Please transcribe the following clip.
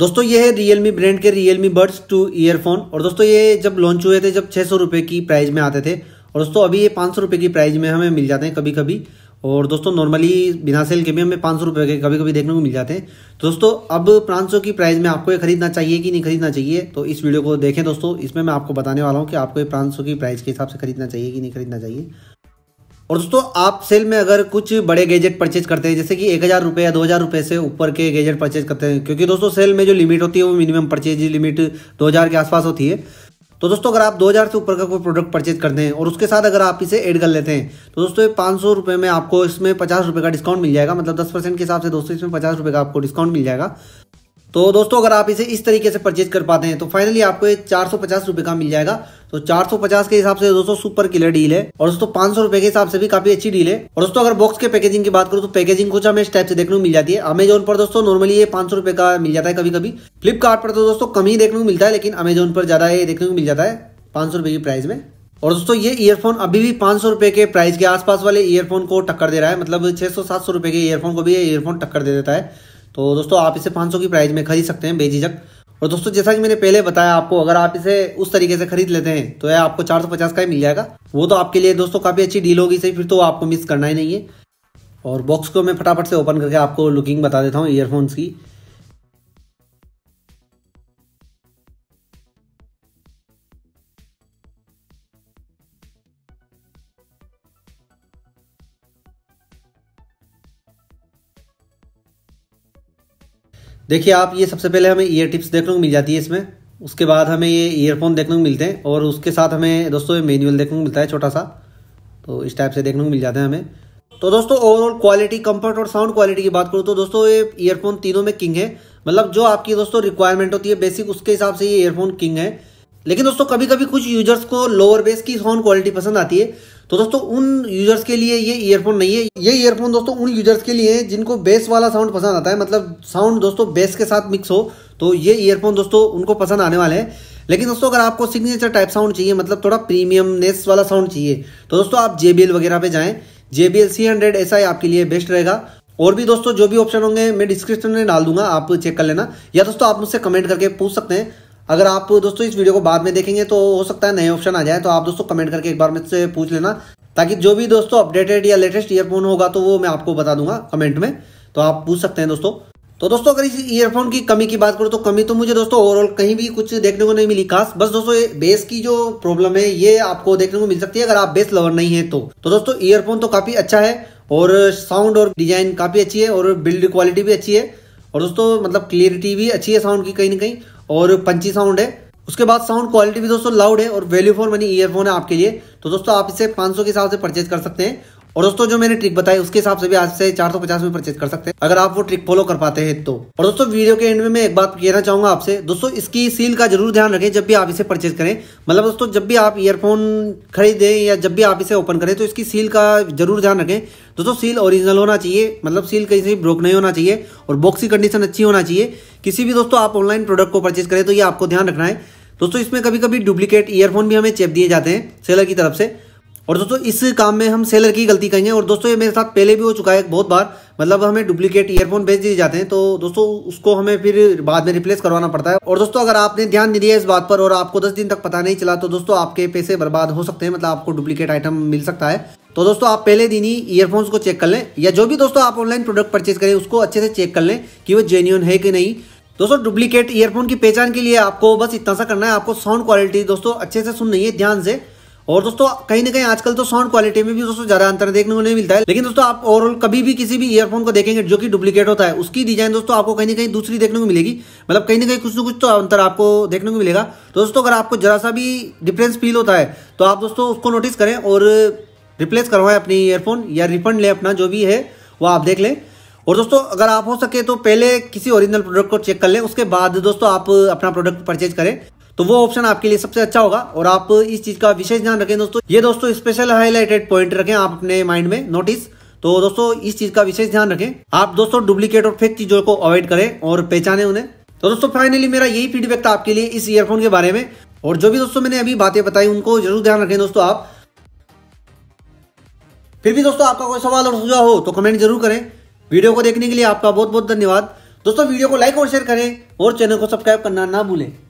दोस्तों ये है रियलमी ब्रांड के रियलमी बर्ड्स टू ईयरफोन और दोस्तों ये जब लॉन्च हुए थे जब छः सौ रुपये की प्राइस में आते थे और दोस्तों अभी ये पाँच सौ रुपये की प्राइस में हमें मिल जाते हैं कभी कभी और दोस्तों नॉर्मली बिना सेल के भी हमें पाँच सौ रुपये के कभी कभी देखने को मिल जाते हैं तो दोस्तों अब पाँच सौ की प्राइस में आपको ये खरीदना चाहिए कि नहीं खरीदना चाहिए तो इस वीडियो को देखें दोस्तों इसमें मैं आपको बताने वाला हूँ कि आपको ये पाँच सौ की प्राइस के हिसाब से खरीदना चाहिए कि नहीं खरीदना चाहिए और दोस्तों आप सेल में अगर कुछ बड़े गैजेट परचेज करते हैं जैसे कि एक हज़ार रुपये या दो हज़ार रुपये से ऊपर के गैजेट परचेज करते हैं क्योंकि दोस्तों सेल में जो लिमिट होती है वो मिनिमम परचेज लिमिट दो हज़ार के आसपास होती है तो दोस्तों अगर आप दो हज़ार से ऊपर का कोई प्रोडक्ट परचेज करते हैं और उसके साथ अगर आप इसे ऐड कर लेते हैं तो दोस्तों पाँच सौ रुपये में आपको इसमें पचास रुपये का डिस्काउंट मिल जाएगा मतलब दस परसेंट के हिसाब से दोस्तों इसमें पचास रुपये का आपको डिस्काउंट मिल जाएगा तो दोस्तों अगर आप इसे इस तरीके से परचेज कर पाते हैं तो फाइनली आपको ये चार सौ पचास रुपये का मिल जाएगा तो चार सौ पचास के हिसाब से दोस्तों सुपर किलर डील है और दोस्तों पांच सौ रुपए के हिसाब से भी काफी अच्छी डील है और दोस्तों अगर बॉक्स के पैकेजिंग की बात करूँ तो पैकेजिंग कुछ हमें इस टाइप से देखने को मिल जाती है अमेजोन पर दोस्तों नॉर्मली ये पांच सौ रुपए का मिल जाता है कभी कभी फ्लिपकार्ट पर तो दोस्तों कम ही देखने को मिलता है लेकिन अमेजोन पर ज्यादा ये देखने को मिल जाता है पांच सौ रुपए की प्राइस में और दोस्तों ये ईयरफोन अभी भी पांच सौ के प्राइस के आसपास वाले ईयरफोन को टक्कर दे रहा है मतलब छह सौ सात सौ के ईयरफोन को भी ये ईयरफोन टक्कर दे देता है तो दोस्तों आप इसे 500 की प्राइस में खरीद सकते हैं बेझिझक और दोस्तों जैसा कि मैंने पहले बताया आपको अगर आप इसे उस तरीके से खरीद लेते हैं तो यह आपको 450 का ही मिल जाएगा वो तो आपके लिए दोस्तों काफ़ी अच्छी डील होगी सही फिर तो आपको मिस करना ही नहीं है और बॉक्स को मैं फटाफट से ओपन करके आपको लुकिंग बता देता हूँ ईयरफोन्स की देखिए आप ये सबसे पहले हमें ईयर टिप्स देखने को मिल जाती है इसमें उसके बाद हमें ये ईयरफोन देखने को मिलते हैं और उसके साथ हमें दोस्तों ये मैनुअल देखने को मिलता है छोटा सा तो इस टाइप से देखने को मिल जाते हैं हमें तो दोस्तों ओवरऑल क्वालिटी कंफर्ट और साउंड क्वालिटी की बात करूँ तो दोस्तों ये ईयरफोन तीनों में किंग है मतलब जो आपकी दोस्तों रिक्वायरमेंट होती है बेसिक उसके हिसाब से ये ईयरफोन किंग है लेकिन दोस्तों कभी कभी कुछ यूजर्स को लोअर बेस की साउंड क्वालिटी पसंद आती है तो दोस्तों उन यूजर्स के लिए ये ईयरफोन नहीं है ये ईयरफोन दोस्तों उन यूजर्स के लिए है जिनको बेस वाला साउंड पसंद आता है मतलब साउंड दोस्तों बेस के साथ मिक्स हो तो ये ईयरफोन दोस्तों उनको पसंद आने वाले हैं लेकिन दोस्तों अगर आपको सिग्नेचर टाइप साउंड चाहिए मतलब थोड़ा प्रीमियमनेस वाला साउंड चाहिए तो दोस्तों आप जे वगैरह पे जाएं J B L C hundred आपके लिए बेस्ट रहेगा और भी दोस्तों जो भी ऑप्शन होंगे मैं डिस्क्रिप्शन में डाल दूंगा आप चेक कर लेना या दोस्तों आप मुझसे कमेंट करके पूछ सकते हैं अगर आप दोस्तों इस वीडियो को बाद में देखेंगे तो हो सकता है नए ऑप्शन आ जाए तो आप दोस्तों कमेंट करके एक बार मुझसे पूछ लेना ताकि जो भी दोस्तों अपडेटेड या लेटेस्ट ईयरफोन होगा तो वो मैं आपको बता दूंगा कमेंट में तो आप पूछ सकते हैं दोस्तों तो दोस्तों अगर इस ईयरफोन की कमी की बात करूँ तो कमी तो मुझे दोस्तों ओवरऑल कहीं भी कुछ देखने को नहीं मिली खास बस दोस्तों ये बेस की जो प्रॉब्लम है ये आपको देखने को मिल सकती है अगर आप बेस लवर नहीं है तो तो दोस्तों ईयरफोन तो काफी अच्छा है और साउंड और डिजाइन काफी अच्छी है और बिल्ड क्वालिटी भी अच्छी है और दोस्तों मतलब क्लियरिटी भी अच्छी है साउंड की कहीं ना कहीं और पंची साउंड है उसके बाद साउंड क्वालिटी भी दोस्तों लाउड है और वैल्यू फॉर मनी ईयरफोन है आपके लिए तो दोस्तों आप इसे 500 के हिसाब से परचेज कर सकते हैं और दोस्तों जो मैंने ट्रिक बताई उसके हिसाब से भी आज से चार सौ पचास में परचेज कर सकते हैं अगर आप वो ट्रिक फॉलो कर पाते हैं तो और दोस्तों वीडियो के एंड में मैं एक बात कहना चाहूंगा आपसे दोस्तों इसकी सील का जरूर ध्यान रखें जब भी आप इसे परचेज करें मतलब दोस्तों जब भी आप ईयरफोन खरीदें या जब भी आप इसे ओपन करें तो इसकी सील का जरूर ध्यान रखें दोस्तों सील ओरिजिनल होना चाहिए मतलब सील कहीं से ब्रोक नहीं होना चाहिए और बॉक्स की कंडीशन अच्छी होना चाहिए किसी भी दोस्तों आप ऑनलाइन प्रोडक्ट को परचेज करें तो ये आपको ध्यान रखना है दोस्तों इसमें कभी कभी डुप्लीकेट ईयरफोन भी हमें चेप दिए जाते हैं सेलर की तरफ से और दोस्तों इस काम में हम सेलर की गलती कहेंगे और दोस्तों ये मेरे साथ पहले भी हो चुका है बहुत बार मतलब हमें डुप्लीकेट ईयरफोन भेज दिए जाते हैं तो दोस्तों उसको हमें फिर बाद में रिप्लेस करवाना पड़ता है और दोस्तों अगर आपने ध्यान नहीं दिया इस बात पर और आपको दस दिन तक पता नहीं चला तो दोस्तों आपके पैसे बर्बाद हो सकते हैं मतलब आपको डुप्लीकेट आइटम मिल सकता है तो दोस्तों आप पहले दिन ही ईयरफोन्स को चेक कर लें या जो भी दोस्तों आप ऑनलाइन प्रोडक्ट परचेज करें उसको अच्छे से चेक कर लें कि वो जेन्यून है कि नहीं दोस्तों डुप्लीकेट ईयरफोन की पहचान के लिए आपको बस इतना सा करना है आपको साउंड क्वालिटी दोस्तों अच्छे से सुननी है ध्यान से और दोस्तों कहीं ना कहीं आजकल तो साउंड क्वालिटी में भी दोस्तों ज्यादा अंतर देखने को नहीं मिलता है लेकिन दोस्तों आप ओवरऑल कभी भी किसी भी ईयरफोन को देखेंगे जो कि डुप्लीकेट होता है उसकी डिजाइन दोस्तों आपको कहीं ना कहीं दूसरी देखने को मिलेगी मतलब कहीं ना कहीं कुछ ना कुछ तो अंतर आपको देखने को मिलेगा तो दोस्तों अगर आपको जरा सा भी डिफरेंस फील होता है तो आप दोस्तों उसको नोटिस करें और रिप्लेस करवाएं अपने ईयरफोन या रिफंड लें अपना जो भी है वो आप देख लें और दोस्तों अगर आप हो सके तो पहले किसी ओरिजिनल प्रोडक्ट को चेक कर लें उसके बाद दोस्तों आप अपना प्रोडक्ट परचेज करें तो वो ऑप्शन आपके लिए सबसे अच्छा होगा और आप इस चीज का विशेष ध्यान रखें दोस्तों ये दोस्तों स्पेशल हाईलाइटेड पॉइंट रखें आप अपने माइंड में नोटिस तो दोस्तों इस चीज का विशेष ध्यान रखें आप दोस्तों डुप्लीकेट और फेक चीजों को अवॉइड करें और पहचाने उन्हें तो दोस्तों फाइनली मेरा यही फीडबैक था आपके लिए इस ईयरफोन के बारे में और जो भी दोस्तों मैंने अभी बातें बताई उनको जरूर ध्यान रखें दोस्तों आप फिर भी दोस्तों आपका कोई सवाल और सुझाव हो तो कमेंट जरूर करें वीडियो को देखने के लिए आपका बहुत बहुत धन्यवाद दोस्तों वीडियो को लाइक और शेयर करें और चैनल को सब्सक्राइब करना ना भूलें